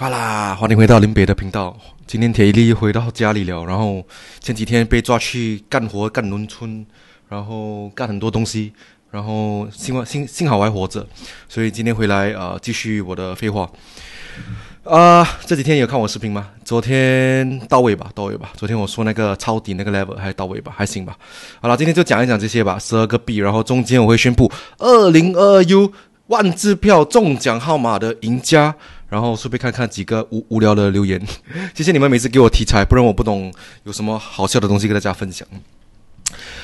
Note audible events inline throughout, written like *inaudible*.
哈啦，欢迎回到林北的频道。今天铁力回到家里聊，然后前几天被抓去干活，干农村，然后干很多东西，然后幸幸幸好我还活着，所以今天回来啊，继续我的废话。啊，这几天有看我视频吗？昨天到位吧，到位吧。昨天我说那个抄底那个 level 还到位吧，还行吧。好了，今天就讲一讲这些吧。十二个币，然后中间我会宣布二零二二 U 万支票中奖号码的赢家。然后顺便看看几个无无聊的留言，*laughs* 谢谢你们每次给我题材，不然我不懂有什么好笑的东西跟大家分享。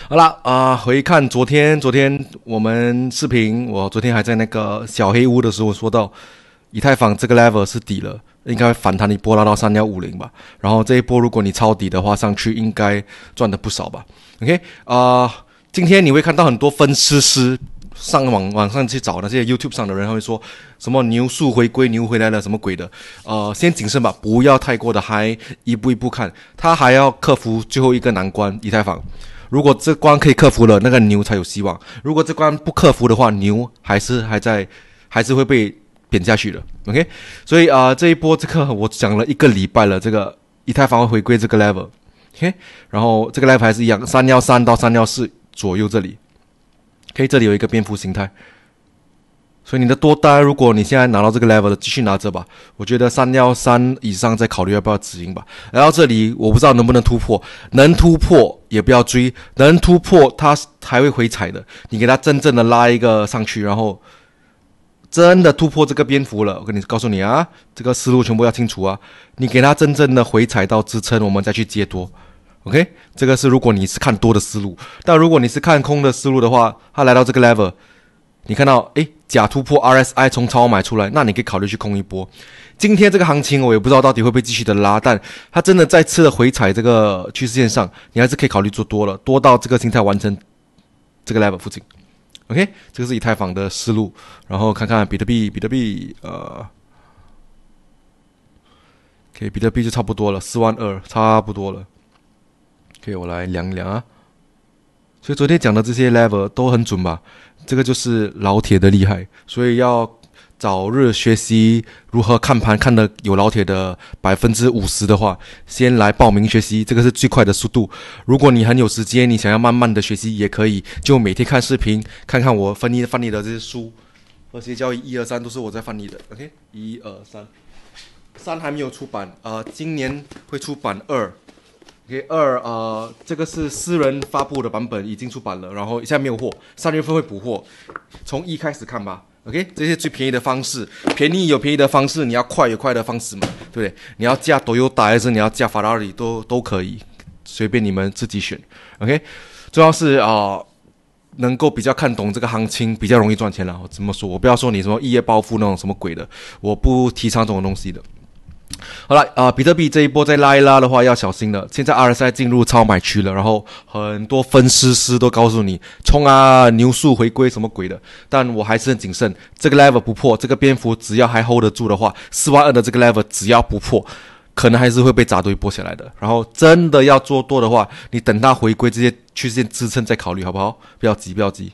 好啦，啊，回看昨天，昨天我们视频，我昨天还在那个小黑屋的时候说到，以太坊这个 level 是底了，应该反弹一波拉到三幺五零吧。然后这一波如果你抄底的话，上去应该赚的不少吧。OK，啊，今天你会看到很多分析师。上网网上去找那些 YouTube 上的人，他会说什么牛速回归，牛回来了什么鬼的？呃，先谨慎吧，不要太过的嗨，一步一步看。他还要克服最后一个难关，以太坊。如果这关可以克服了，那个牛才有希望。如果这关不克服的话，牛还是还在，还是会被贬下去的。OK，所以啊，这一波这个我讲了一个礼拜了，这个以太坊回归这个 level，嘿，然后这个 level 还是一样，三幺三到三幺四左右这里。可以，这里有一个蝙蝠形态，所以你的多单，如果你现在拿到这个 level 的，继续拿着吧。我觉得三幺三以上再考虑要不要止盈吧。来到这里，我不知道能不能突破，能突破也不要追，能突破它还会回踩的。你给它真正的拉一个上去，然后真的突破这个蝙蝠了，我跟你告诉你啊，这个思路全部要清楚啊。你给它真正的回踩到支撑，我们再去接多。OK，这个是如果你是看多的思路，但如果你是看空的思路的话，它来到这个 level，你看到哎假突破 RSI 从超买出来，那你可以考虑去空一波。今天这个行情我也不知道到底会不会继续的拉，但它真的再次的回踩这个趋势线上，你还是可以考虑做多了，多到这个形态完成这个 level 附近。OK，这个是以太坊的思路，然后看看比特币，比特币呃，OK，比特币就差不多了，四万二差不多了。可以，我来量一量啊。所以昨天讲的这些 level 都很准吧？这个就是老铁的厉害。所以要早日学习如何看盘，看的有老铁的百分之五十的话，先来报名学习，这个是最快的速度。如果你很有时间，你想要慢慢的学习也可以，就每天看视频，看看我译的、翻译的这些书，而且易一、二、三都是我在翻译的。OK，一、二、三，三还没有出版，呃，今年会出版二。K 二啊，这个是私人发布的版本，已经出版了，然后现在没有货，三月份会补货。从一开始看吧，OK，这些最便宜的方式，便宜有便宜的方式，你要快有快的方式嘛，对不对？你要加 Toyota 还是你要加法拉利都都可以，随便你们自己选。OK，重要是啊，能够比较看懂这个行情，比较容易赚钱了。我怎么说？我不要说你什么一夜暴富那种什么鬼的，我不提倡这种东西的。好了，啊，比特币这一波再拉一拉的话，要小心了。现在阿尔赛进入超买区了，然后很多分析师都告诉你冲啊，牛速回归什么鬼的，但我还是很谨慎。这个 level 不破，这个蝙蝠只要还 hold 得住的话，四万二的这个 level 只要不破，可能还是会被砸堆波起来的。然后真的要做多的话，你等它回归这些趋势线支撑再考虑，好不好？不要急，不要急，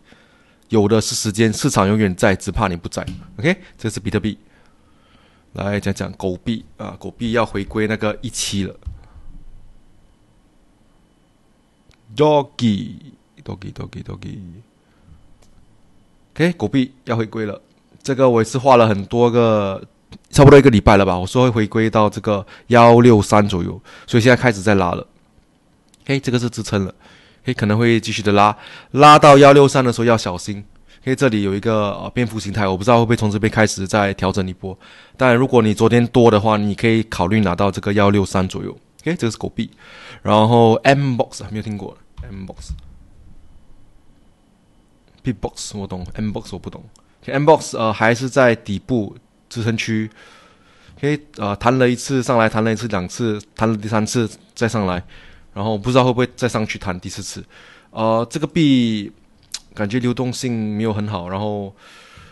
有的是时间，市场永远在，只怕你不在。OK，这是比特币。来讲讲狗币啊，狗币要回归那个一期了，doggy，doggy，doggy，doggy，OK，狗币要回归了，这个我也是画了很多个，差不多一个礼拜了吧，我说会回归到这个幺六三左右，所以现在开始在拉了，嘿，这个是支撑了，嘿，可能会继续的拉，拉到幺六三的时候要小心。OK，这里有一个呃，蝙蝠形态，我不知道会不会从这边开始再调整一波。但如果你昨天多的话，你可以考虑拿到这个幺六三左右。OK，这个是狗币。然后 M Box 没有听过，M Box，B Box 我懂，M Box 我不懂。M Box 呃还是在底部支撑区。OK，呃，弹了一次上来，弹了一次两次，弹了第三次再上来，然后不知道会不会再上去弹第四次。呃，这个币。感觉流动性没有很好，然后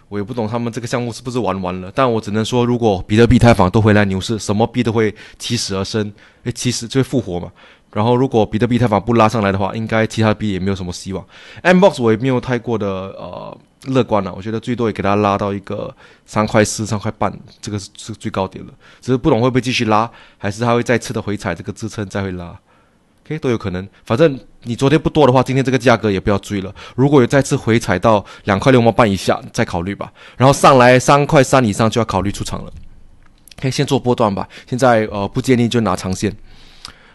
我也不懂他们这个项目是不是玩完了。但我只能说，如果比特币、太坊都回来牛市，什么币都会起死而生，诶，其实就会复活嘛。然后如果比特币、太坊不拉上来的话，应该其他币也没有什么希望。Mbox 我也没有太过的呃乐观了，我觉得最多也给它拉到一个三块四、三块半，这个是是最高点了。只是不懂会不会继续拉，还是它会再次的回踩这个支撑再会拉。OK 都有可能，反正你昨天不多的话，今天这个价格也不要追了。如果有再次回踩到两块六毛半以下，再考虑吧。然后上来三块三以上就要考虑出场了。OK，先做波段吧。现在呃不建议就拿长线。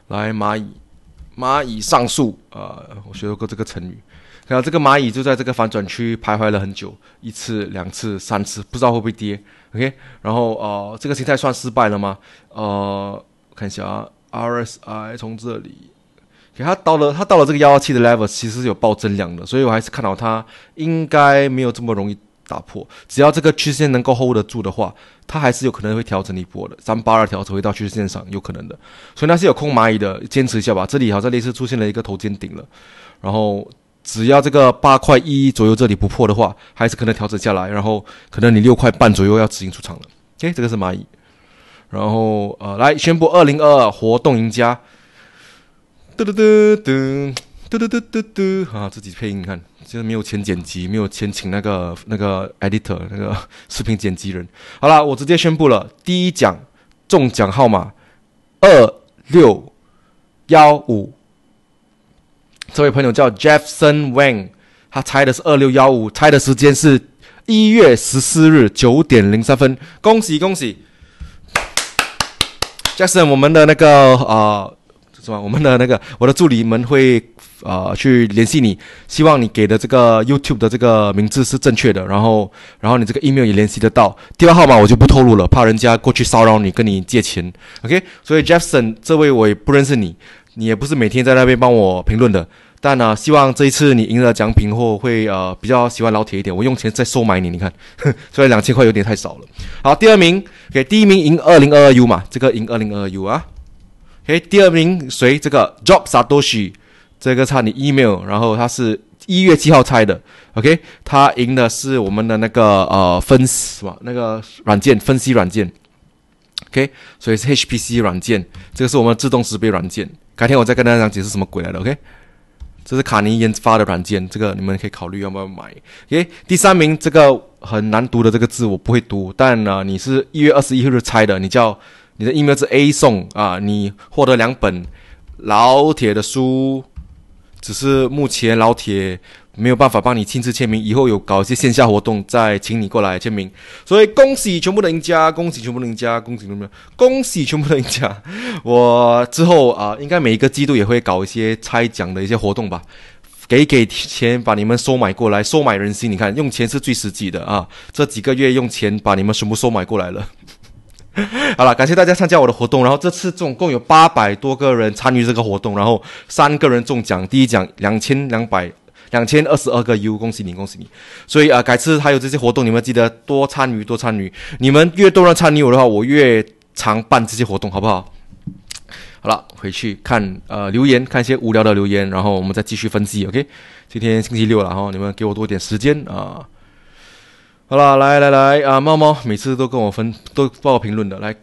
来蚂蚁，蚂蚁上树，呃我学过这个成语。然后这个蚂蚁就在这个反转区徘徊了很久，一次两次三次，不知道会不会跌。OK，然后呃这个形态算失败了吗？呃看一下啊，RSI 从这里。给它到了，它到了这个幺二七的 level，其实是有爆增量的，所以我还是看到它应该没有这么容易打破。只要这个趋势线能够 hold 得住的话，它还是有可能会调整一波的，三八二调整回到趋势线上有可能的。所以那是有空蚂蚁的坚持一下吧，这里好像类似出现了一个头肩顶了。然后只要这个八块一左右这里不破的话，还是可能调整下来，然后可能你六块半左右要执行出场了。诶，这个是蚂蚁。然后呃，来宣布二零二活动赢家。嘟嘟嘟嘟嘟嘟嘟嘟嘟啊！自己配音看，就是没有钱剪辑，没有钱请那个那个 editor 那个视频剪辑人。好了，我直接宣布了第一奖中奖号码二六幺五。这位朋友叫 Jason Wang，他猜的是二六幺五，猜的时间是一月十四日九点零三分。恭喜恭喜，Jason，c k 我们的那个啊。是吧？我们的那个我的助理们会，呃，去联系你，希望你给的这个 YouTube 的这个名字是正确的，然后，然后你这个 email 也联系得到，电话号码我就不透露了，怕人家过去骚扰你，跟你借钱。OK，所以 Jefferson 这位我也不认识你，你也不是每天在那边帮我评论的，但呢，希望这一次你赢了奖品后会呃比较喜欢老铁一点，我用钱再收买你，你看，*laughs* 虽然两千块有点太少了。好，第二名给第一名赢二零二二 u 嘛，这个赢二零二二 u 啊。嘿，第二名谁？这个 Jopsadoshi，这个差你 email，然后他是一月七号猜的，OK，他赢的是我们的那个呃分什么那个软件分析软件，OK，所以是 HPC 软件，这个是我们自动识别软件，改天我再跟大家讲解是什么鬼来的，OK，这是卡尼研发的软件，这个你们可以考虑要不要买。OK，第三名这个很难读的这个字我不会读，但呢你是一月二十一日猜的，你叫。你的 email 是 A 送啊，你获得两本老铁的书，只是目前老铁没有办法帮你亲自签名，以后有搞一些线下活动再请你过来签名。所以恭喜全部的赢家，恭喜全部的赢家，恭喜你们，恭喜全部的赢家。我之后啊，应该每一个季度也会搞一些拆奖的一些活动吧，给给钱把你们收买过来，收买人心。你看用钱是最实际的啊，这几个月用钱把你们全部收买过来了。*laughs* 好了，感谢大家参加我的活动。然后这次总共有八百多个人参与这个活动，然后三个人中奖，第一奖两千两百两千二十二个 U，恭喜你，恭喜你。所以啊，改次还有这些活动，你们记得多参与，多参与。你们越多人参与我的话，我越常办这些活动，好不好？好了，回去看呃留言，看一些无聊的留言，然后我们再继续分析。OK，今天星期六了哈，你们给我多点时间啊。好了，来来来啊！猫猫每次都跟我分都报评论的。来，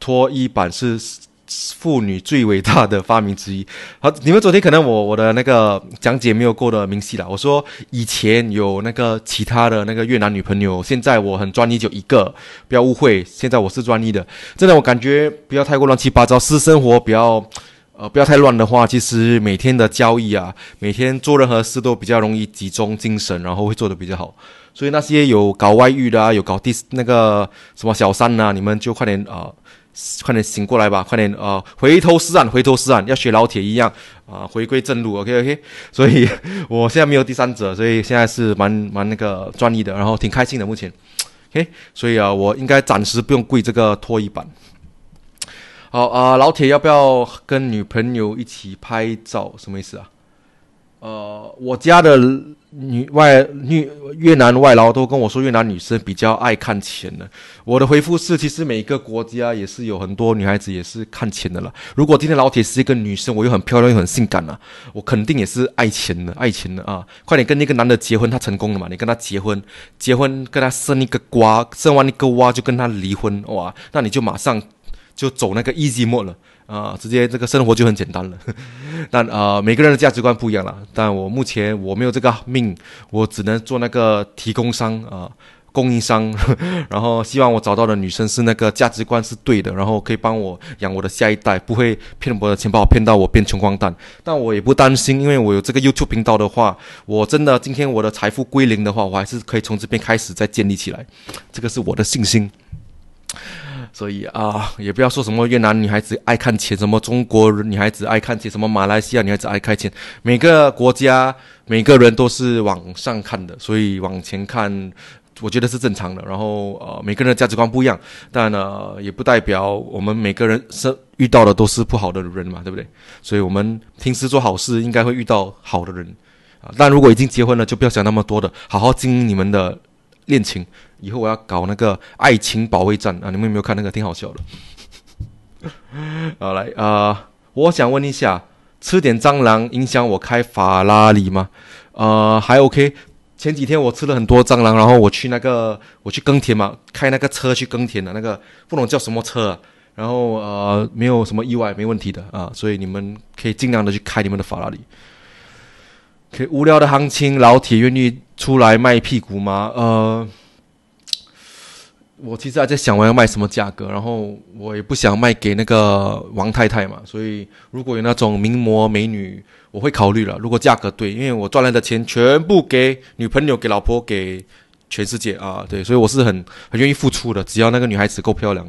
脱衣板是妇女最伟大的发明之一。好，你们昨天可能我我的那个讲解没有过的明细了。我说以前有那个其他的那个越南女朋友，现在我很专一，就一个，不要误会。现在我是专一的，真的，我感觉不要太过乱七八糟，私生活不要呃不要太乱的话，其实每天的交易啊，每天做任何事都比较容易集中精神，然后会做得比较好。所以那些有搞外遇的啊，有搞第那个什么小三呐，你们就快点啊，快点醒过来吧，快点啊，回头是岸，回头是岸，要学老铁一样啊，回归正路。OK OK，*laughs* 所以 *laughs* 我现在没有第三者，所以现在是蛮蛮那个专一的，然后挺开心的目前。OK，所以啊，我应该暂时不用跪这个拖衣板。好啊，老铁，要不要跟女朋友一起拍照？什么意思啊？呃，我家的女外女越南外劳都跟我说越南女生比较爱看钱的。我的回复是，其实每个国家也是有很多女孩子也是看钱的了。如果今天老铁是一个女生，我又很漂亮又很性感了，我肯定也是爱钱的，爱钱的啊！快点跟那个男的结婚，他成功了嘛？你跟他结婚，结婚跟他生一个瓜，生完一个瓜就跟他离婚哇？那你就马上。就走那个 easy mode 了啊，直接这个生活就很简单了。*laughs* 但啊，每个人的价值观不一样了。但我目前我没有这个命，我只能做那个提供商啊，供应商。*laughs* 然后希望我找到的女生是那个价值观是对的，然后可以帮我养我的下一代，不会骗我的钱包，骗到我变穷光蛋。但我也不担心，因为我有这个 YouTube 频道的话，我真的今天我的财富归零的话，我还是可以从这边开始再建立起来。这个是我的信心。所以啊，也不要说什么越南女孩子爱看钱，什么中国女孩子爱看钱，什么马来西亚女孩子爱看钱，每个国家每个人都是往上看的，所以往前看，我觉得是正常的。然后呃，每个人的价值观不一样，但呢，也不代表我们每个人是遇到的都是不好的人嘛，对不对？所以我们平时做好事，应该会遇到好的人啊。但如果已经结婚了，就不要想那么多的，好好经营你们的。恋情以后我要搞那个爱情保卫战啊！你们有没有看那个？挺好笑的。*laughs* 好来啊，我想问一下，吃点蟑螂影响我开法拉利吗？呃，还 OK。前几天我吃了很多蟑螂，然后我去那个我去耕田嘛，开那个车去耕田的那个，不懂叫什么车。然后呃，没有什么意外，没问题的啊。所以你们可以尽量的去开你们的法拉利。可无聊的行情，老铁愿意出来卖屁股吗？呃，我其实还在想我要卖什么价格，然后我也不想卖给那个王太太嘛，所以如果有那种名模美女，我会考虑了。如果价格对，因为我赚来的钱全部给女朋友、给老婆、给全世界啊，对，所以我是很很愿意付出的，只要那个女孩子够漂亮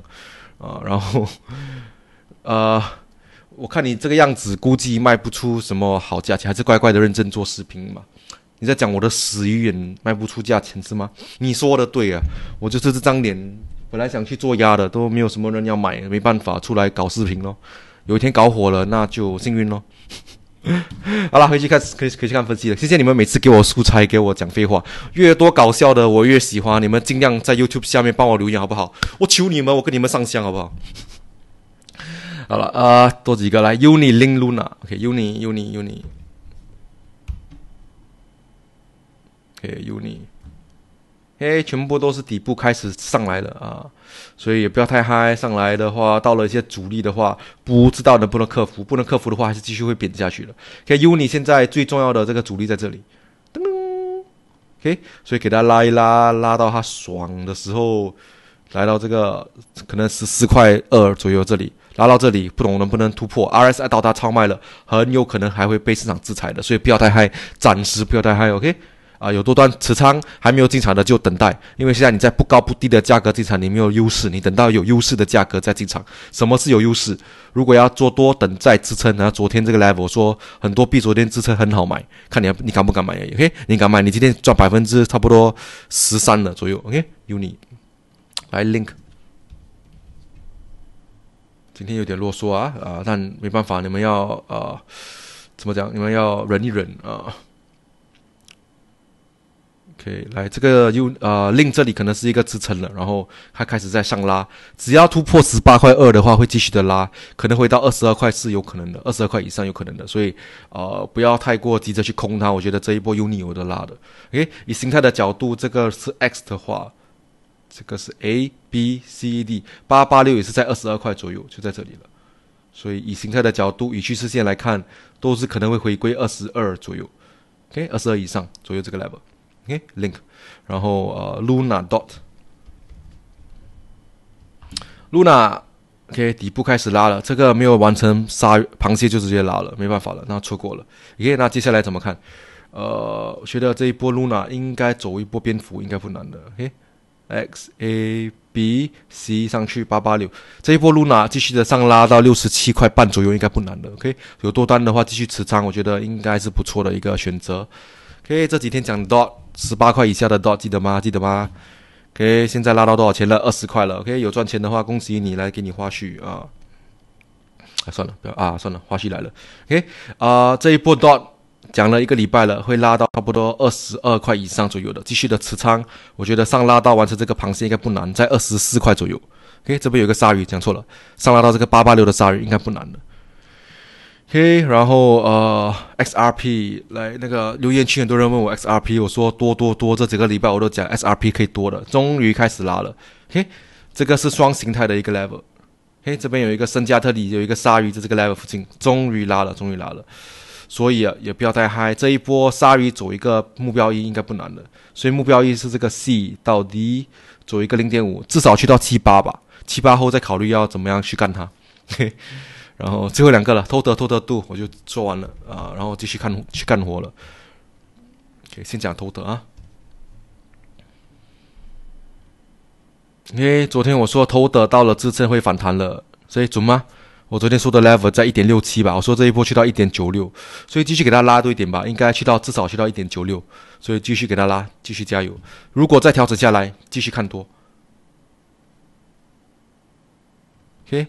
啊，然后啊。我看你这个样子，估计卖不出什么好价钱，还是乖乖的认真做视频嘛。你在讲我的死鱼眼卖不出价钱是吗？你说的对啊，我就是这张脸，本来想去做鸭的，都没有什么人要买，没办法出来搞视频咯。有一天搞火了，那就幸运咯。*laughs* 好了，回去看，可以可以去看分析了。谢谢你们每次给我素材，给我讲废话，越多搞笑的我越喜欢。你们尽量在 YouTube 下面帮我留言好不好？我求你们，我跟你们上香好不好？好了，呃，多几个来，uni l i n l u n a o k u n i u n i u n i o k u n i 嘿，全部都是底部开始上来了啊，所以也不要太嗨，上来的话到了一些阻力的话，不知道能不能克服，不能克服的话还是继续会贬下去 OK，uni 现在最重要的这个阻力在这里，噔噔，OK，所以给他拉一拉，拉到它爽的时候，来到这个可能十四块二左右这里。拉到这里，不懂能不能突破？RSI 到达超卖了，很有可能还会被市场制裁的，所以不要太嗨，暂时不要太嗨。OK，啊，有多端持仓还没有进场的就等待，因为现在你在不高不低的价格进场，你没有优势，你等到有优势的价格再进场。什么是有优势？如果要做多，等再支撑。然后昨天这个 level 说很多币昨天支撑很好买，看你你敢不敢买？OK，你敢买，你今天赚百分之差不多十三了左右。OK，有你来 link。今天有点啰嗦啊，啊，但没办法，你们要啊，怎么讲？你们要忍一忍啊。OK，来这个 U 啊，令这里可能是一个支撑了，然后它开始在上拉，只要突破十八块二的话，会继续的拉，可能回到二十二块是有可能的，二十二块以上有可能的，所以啊，不要太过急着去空它，我觉得这一波 U N U 的拉的，诶，以心态的角度，这个是 X 的话。这个是 A B C D 八八六也是在二十二块左右，就在这里了。所以以形态的角度，以趋势线来看，都是可能会回归二十二左右。OK，二十二以上左右这个 level。OK，Link，然后呃，Luna dot，Luna OK 底部开始拉了，这个没有完成杀螃蟹就直接拉了，没办法了，那错过了。OK，那接下来怎么看？呃，我觉得这一波 Luna 应该走一波蝙蝠，应该不难的。OK。xabc 上去八八六，这一波 luna 继续的上拉到六十七块半左右，应该不难的。OK，有多单的话继续持仓，我觉得应该是不错的一个选择。OK，这几天讲 dot 十八块以下的 dot 记得吗？记得吗？OK，现在拉到多少钱了？二十块了。OK，有赚钱的话恭喜你，来给你花絮啊！算了不要啊，算了，花絮来了。OK 啊，这一波 dot。讲了一个礼拜了，会拉到差不多二十二块以上左右的，继续的持仓，我觉得上拉到完成这个螃蟹应该不难，在二十四块左右。OK，这边有一个鲨鱼，讲错了，上拉到这个八八六的鲨鱼应该不难的。OK，然后呃，XRP 来那个留言，区很多人问我 XRP，我说多，多，多，这几个礼拜我都讲 XRP 可以多的，终于开始拉了。OK，这个是双形态的一个 level。嘿，这边有一个圣加特里，有一个鲨鱼在这个 level 附近，终于拉了，终于拉了。所以啊，也不要太嗨。这一波鲨鱼走一个目标一应该不难的，所以目标一是这个 C 到 D 走一个零点五，至少去到七八吧，七八后再考虑要怎么样去干它。嘿，*laughs* 然后最后两个了偷得偷得度我就做完了啊，然后继续看去干活了。可以先讲偷得啊，因为昨天我说偷得到了支撑会反弹了，所以准吗？我昨天说的 level 在一点六七吧，我说这一波去到一点九六，所以继续给它拉多一点吧，应该去到至少去到一点九六，所以继续给它拉，继续加油。如果再调整下来，继续看多。OK，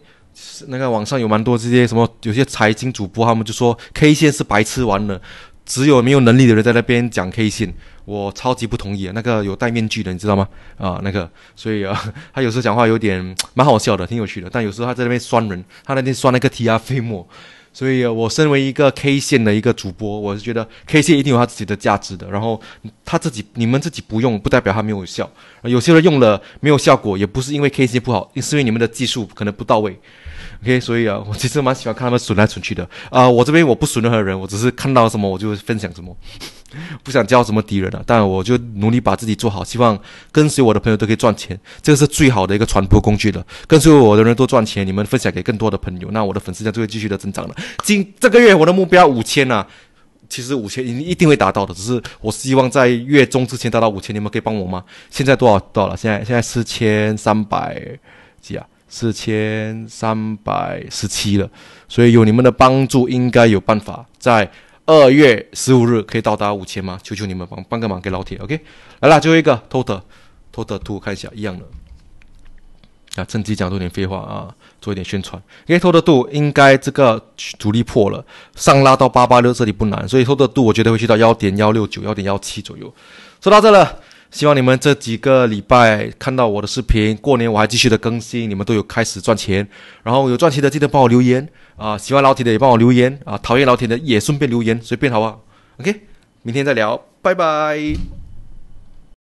那个网上有蛮多这些什么，有些财经主播他们就说 K 线是白吃完了。只有没有能力的人在那边讲 K 线，我超级不同意。那个有戴面具的，你知道吗？啊，那个，所以啊，*laughs* 他有时候讲话有点蛮好笑的，挺有趣的。但有时候他在那边酸人，他那天酸了一个 T R 飞沫。所以，我身为一个 K 线的一个主播，我是觉得 K 线一定有他自己的价值的。然后他自己，你们自己不用，不代表他没有效。有些人用了没有效果，也不是因为 K 线不好，是因为你们的技术可能不到位。OK，所以啊，*laughs* 我其实蛮喜欢看他们损来损去的啊。我这边我不损任何人，我只是看到什么我就分享什么，*laughs* 不想交什么敌人啊。但我就努力把自己做好，希望跟随我的朋友都可以赚钱，这个是最好的一个传播工具了。跟随我的人多赚钱，你们分享给更多的朋友，那我的粉丝量就会继续的增长了。今这个月我的目标五千啊。其实五千一定会达到的，只是我希望在月中之前达到五千，你们可以帮我吗？现在多少到了？现在现在四千三百几啊。四千三百十七了，所以有你们的帮助，应该有办法在二月十五日可以到达五千吗？求求你们帮帮个忙，给老铁，OK？来了，最后一个，Total Total Two，看一下一样的啊，趁机讲多点废话啊，做一点宣传。因为 Total Two 应该这个阻力破了，上拉到八八六这里不难，所以 Total Two 我觉得会去到幺点幺六九、幺点幺七左右。说到这了。希望你们这几个礼拜看到我的视频，过年我还继续的更新。你们都有开始赚钱，然后有赚钱的记得帮我留言啊！喜欢老铁的也帮我留言啊！讨厌老铁的也顺便留言，随便好不好？OK，明天再聊，拜拜。